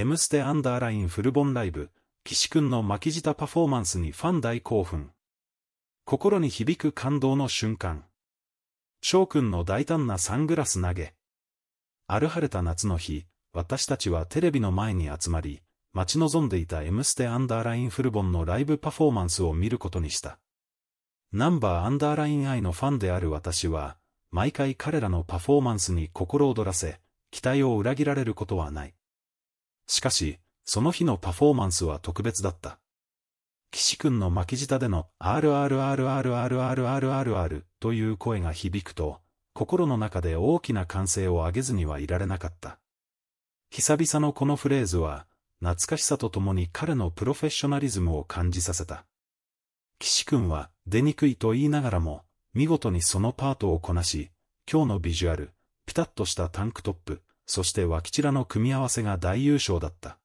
M ステアンダーラインフルボンライブ、岸くんの巻き舌パフォーマンスにファン大興奮。心に響く感動の瞬間。翔くんの大胆なサングラス投げ。ある晴れた夏の日、私たちはテレビの前に集まり、待ち望んでいた M ステアンダーラインフルボンのライブパフォーマンスを見ることにした。ナンバーアンダーライン愛のファンである私は、毎回彼らのパフォーマンスに心躍らせ、期待を裏切られることはない。しかし、その日のパフォーマンスは特別だった。岸くんの巻き舌での RRRRRRRRRR という声が響くと、心の中で大きな歓声を上げずにはいられなかった。久々のこのフレーズは、懐かしさとともに彼のプロフェッショナリズムを感じさせた。岸くんは出にくいと言いながらも、見事にそのパートをこなし、今日のビジュアル、ピタッとしたタンクトップ、そして脇ちらの組み合わせが大優勝だった。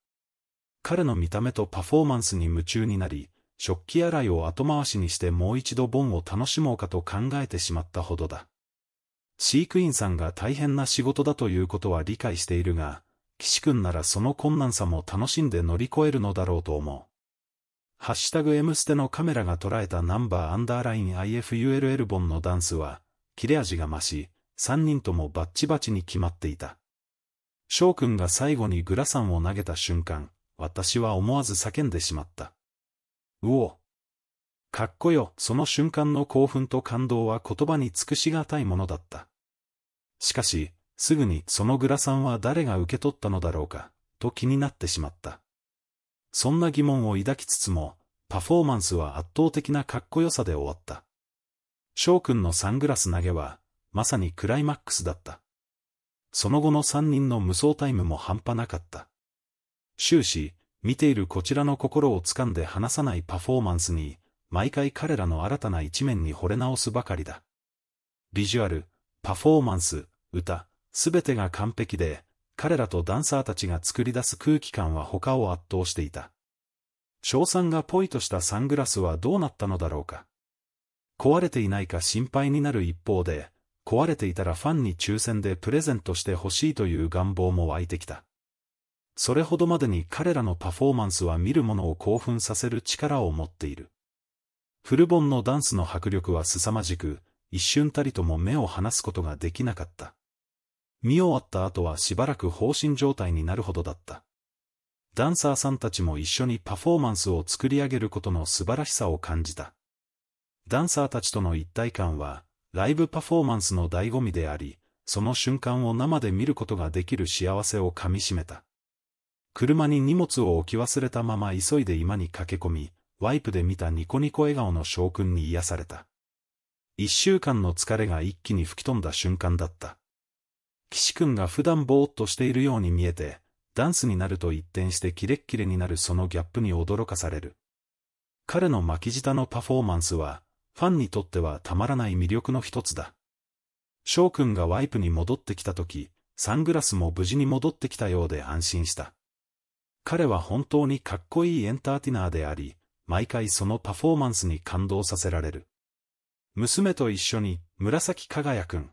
彼の見た目とパフォーマンスに夢中になり、食器洗いを後回しにしてもう一度ボンを楽しもうかと考えてしまったほどだ。飼育員さんが大変な仕事だということは理解しているが、岸くんならその困難さも楽しんで乗り越えるのだろうと思う。ハッシュタグ M ステのカメラが捉えたナンバーアンダーライン IFULL ンのダンスは、切れ味が増し、3人ともバッチバチに決まっていた。翔くんが最後にグラサンを投げた瞬間、私は思わず叫んでしまった。うお。かっこよ、その瞬間の興奮と感動は言葉に尽くしがたいものだった。しかし、すぐにそのグラサンは誰が受け取ったのだろうか、と気になってしまった。そんな疑問を抱きつつも、パフォーマンスは圧倒的なかっこよさで終わった。翔くんのサングラス投げは、まさにクライマックスだった。その後の三人の無双タイムも半端なかった。終始、見ているこちらの心を掴んで離さないパフォーマンスに、毎回彼らの新たな一面に惚れ直すばかりだ。ビジュアル、パフォーマンス、歌、すべてが完璧で、彼らとダンサーたちが作り出す空気感は他を圧倒していた。翔さんがポイとしたサングラスはどうなったのだろうか。壊れていないか心配になる一方で、壊れていたらファンに抽選でプレゼントしてほしいという願望も湧いてきた。それほどまでに彼らのパフォーマンスは見る者を興奮させる力を持っている。フルボンのダンスの迫力は凄まじく、一瞬たりとも目を離すことができなかった。見終わった後はしばらく放心状態になるほどだった。ダンサーさんたちも一緒にパフォーマンスを作り上げることの素晴らしさを感じた。ダンサーたちとの一体感は、ライブパフォーマンスの醍醐味であり、その瞬間を生で見ることができる幸せをかみしめた。車に荷物を置き忘れたまま急いで居間に駆け込み、ワイプで見たニコニコ笑顔の翔くんに癒された。一週間の疲れが一気に吹き飛んだ瞬間だった。岸くんが普段ぼーっとしているように見えて、ダンスになると一転してキレッキレになるそのギャップに驚かされる。彼の巻き舌のパフォーマンスは、ファンにとってはたまらない魅力の一つだ。翔くんがワイプに戻ってきた時、サングラスも無事に戻ってきたようで安心した。彼は本当にかっこいいエンターティナーであり、毎回そのパフォーマンスに感動させられる。娘と一緒に、紫輝くん。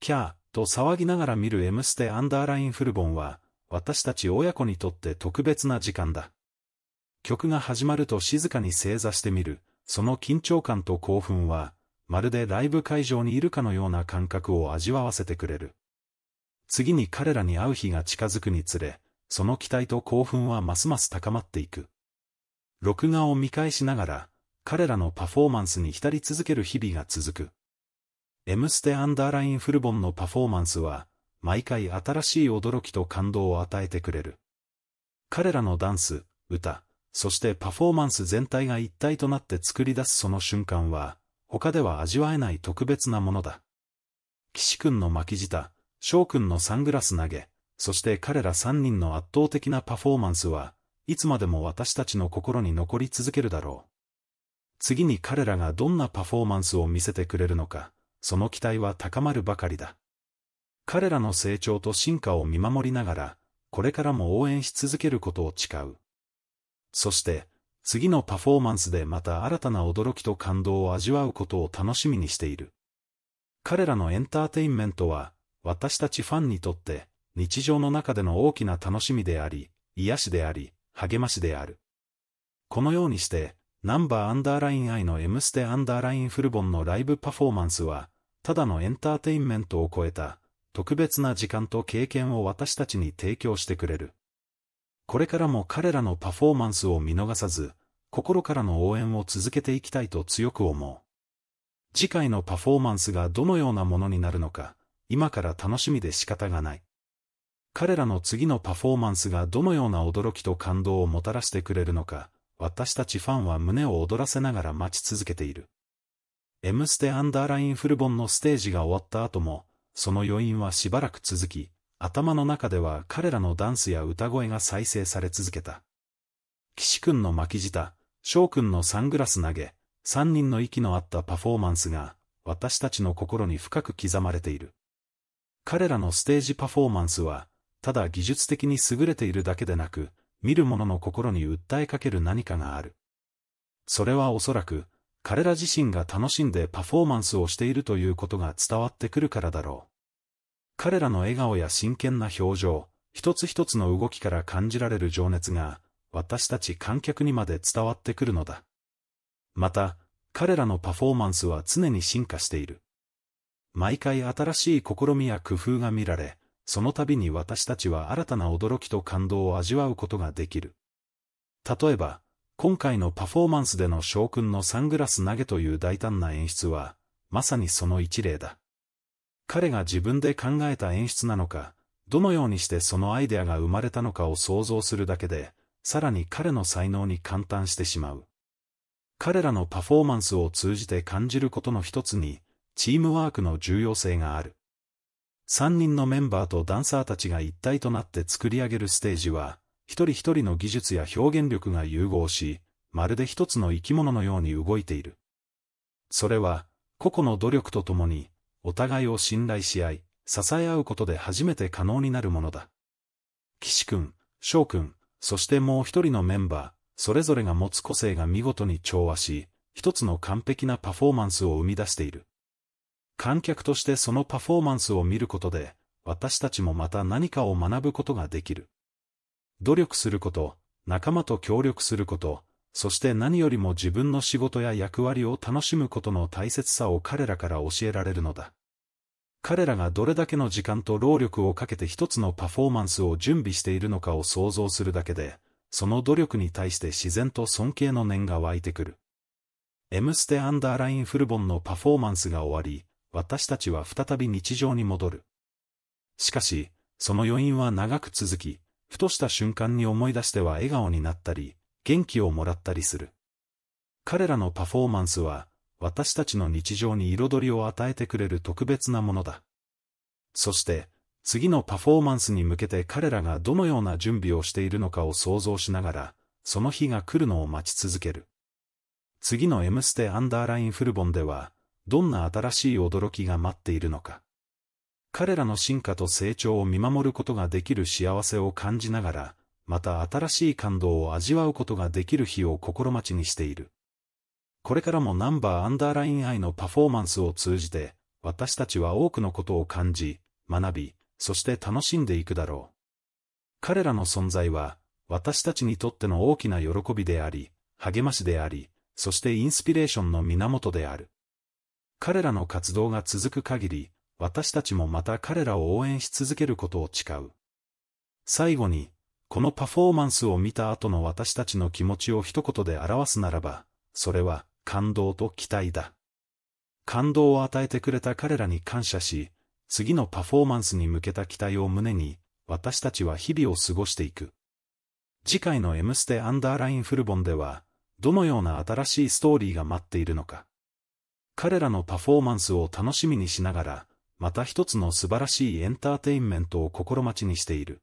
キャー、と騒ぎながら見る M ステアンダーラインフルボンは、私たち親子にとって特別な時間だ。曲が始まると静かに正座してみる、その緊張感と興奮は、まるでライブ会場にいるかのような感覚を味わわせてくれる。次に彼らに会う日が近づくにつれ、その期待と興奮はますます高まっていく。録画を見返しながら、彼らのパフォーマンスに浸り続ける日々が続く。エムステアンダーラインフルボンのパフォーマンスは、毎回新しい驚きと感動を与えてくれる。彼らのダンス、歌、そしてパフォーマンス全体が一体となって作り出すその瞬間は、他では味わえない特別なものだ。岸君の巻き舌、翔君のサングラス投げ、そして彼ら3人の圧倒的なパフォーマンスは、いつまでも私たちの心に残り続けるだろう。次に彼らがどんなパフォーマンスを見せてくれるのか、その期待は高まるばかりだ。彼らの成長と進化を見守りながら、これからも応援し続けることを誓う。そして、次のパフォーマンスでまた新たな驚きと感動を味わうことを楽しみにしている。彼らのエンターテインメントは、私たちファンにとって、日常の中での大きな楽しみであり、癒しであり、励ましである。このようにして、ナンバーアンダーライン I の M ステアンダーラインフルボンのライブパフォーマンスは、ただのエンターテインメントを超えた、特別な時間と経験を私たちに提供してくれる。これからも彼らのパフォーマンスを見逃さず、心からの応援を続けていきたいと強く思う。次回のパフォーマンスがどのようなものになるのか、今から楽しみで仕方がない。彼らの次のパフォーマンスがどのような驚きと感動をもたらしてくれるのか、私たちファンは胸を躍らせながら待ち続けている。M ステアンダーラインフルボンのステージが終わった後も、その余韻はしばらく続き、頭の中では彼らのダンスや歌声が再生され続けた。岸くんの巻き舌、翔くんのサングラス投げ、三人の息の合ったパフォーマンスが、私たちの心に深く刻まれている。彼らのステージパフォーマンスは、ただ技術的に優れているだけでなく、見る者の心に訴えかける何かがある。それはおそらく、彼ら自身が楽しんでパフォーマンスをしているということが伝わってくるからだろう。彼らの笑顔や真剣な表情、一つ一つの動きから感じられる情熱が、私たち観客にまで伝わってくるのだ。また、彼らのパフォーマンスは常に進化している。毎回新しい試みや工夫が見られ、その度に私たちは新たな驚きと感動を味わうことができる。例えば、今回のパフォーマンスでの翔くんのサングラス投げという大胆な演出は、まさにその一例だ。彼が自分で考えた演出なのか、どのようにしてそのアイデアが生まれたのかを想像するだけで、さらに彼の才能に感嘆してしまう。彼らのパフォーマンスを通じて感じることの一つに、チームワークの重要性がある。三人のメンバーとダンサーたちが一体となって作り上げるステージは、一人一人の技術や表現力が融合し、まるで一つの生き物のように動いている。それは、個々の努力とともに、お互いを信頼し合い、支え合うことで初めて可能になるものだ。岸君、翔君、そしてもう一人のメンバー、それぞれが持つ個性が見事に調和し、一つの完璧なパフォーマンスを生み出している。観客としてそのパフォーマンスを見ることで、私たちもまた何かを学ぶことができる。努力すること、仲間と協力すること、そして何よりも自分の仕事や役割を楽しむことの大切さを彼らから教えられるのだ。彼らがどれだけの時間と労力をかけて一つのパフォーマンスを準備しているのかを想像するだけで、その努力に対して自然と尊敬の念が湧いてくる。エムステアンダーラインフルボンのパフォーマンスが終わり、私たちは再び日常に戻る。しかし、その余韻は長く続き、ふとした瞬間に思い出しては笑顔になったり、元気をもらったりする。彼らのパフォーマンスは、私たちの日常に彩りを与えてくれる特別なものだ。そして、次のパフォーマンスに向けて彼らがどのような準備をしているのかを想像しながら、その日が来るのを待ち続ける。次の M ステアンダーラインフルボンでは、どんな新しい驚きが待っているのか。彼らの進化と成長を見守ることができる幸せを感じながら、また新しい感動を味わうことができる日を心待ちにしている。これからもナンバーアンダーライン愛のパフォーマンスを通じて、私たちは多くのことを感じ、学び、そして楽しんでいくだろう。彼らの存在は、私たちにとっての大きな喜びであり、励ましであり、そしてインスピレーションの源である。彼らの活動が続く限り、私たちもまた彼らを応援し続けることを誓う。最後に、このパフォーマンスを見た後の私たちの気持ちを一言で表すならば、それは、感動と期待だ。感動を与えてくれた彼らに感謝し、次のパフォーマンスに向けた期待を胸に、私たちは日々を過ごしていく。次回の M ステアンダーラインフルボンでは、どのような新しいストーリーが待っているのか。彼らのパフォーマンスを楽しみにしながら、また一つの素晴らしいエンターテインメントを心待ちにしている。